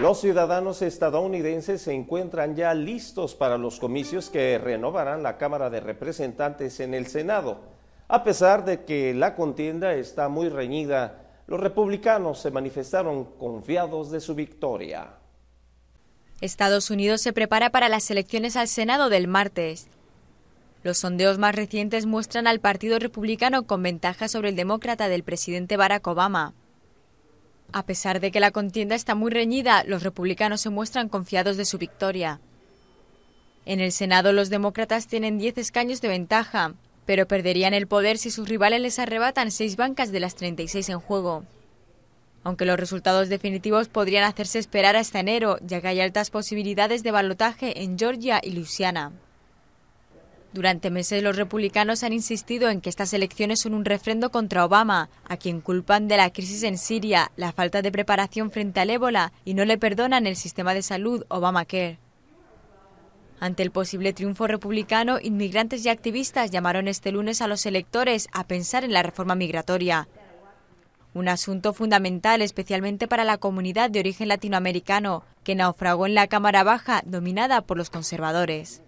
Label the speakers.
Speaker 1: Los ciudadanos estadounidenses se encuentran ya listos para los comicios que renovarán la Cámara de Representantes en el Senado. A pesar de que la contienda está muy reñida, los republicanos se manifestaron confiados de su victoria.
Speaker 2: Estados Unidos se prepara para las elecciones al Senado del martes. Los sondeos más recientes muestran al Partido Republicano con ventaja sobre el demócrata del presidente Barack Obama. A pesar de que la contienda está muy reñida, los republicanos se muestran confiados de su victoria. En el Senado los demócratas tienen 10 escaños de ventaja, pero perderían el poder si sus rivales les arrebatan seis bancas de las 36 en juego. Aunque los resultados definitivos podrían hacerse esperar hasta enero, ya que hay altas posibilidades de balotaje en Georgia y Luisiana. Durante meses los republicanos han insistido en que estas elecciones son un refrendo contra Obama, a quien culpan de la crisis en Siria, la falta de preparación frente al ébola y no le perdonan el sistema de salud Obamacare. Ante el posible triunfo republicano, inmigrantes y activistas llamaron este lunes a los electores a pensar en la reforma migratoria. Un asunto fundamental especialmente para la comunidad de origen latinoamericano, que naufragó en la Cámara Baja dominada por los conservadores.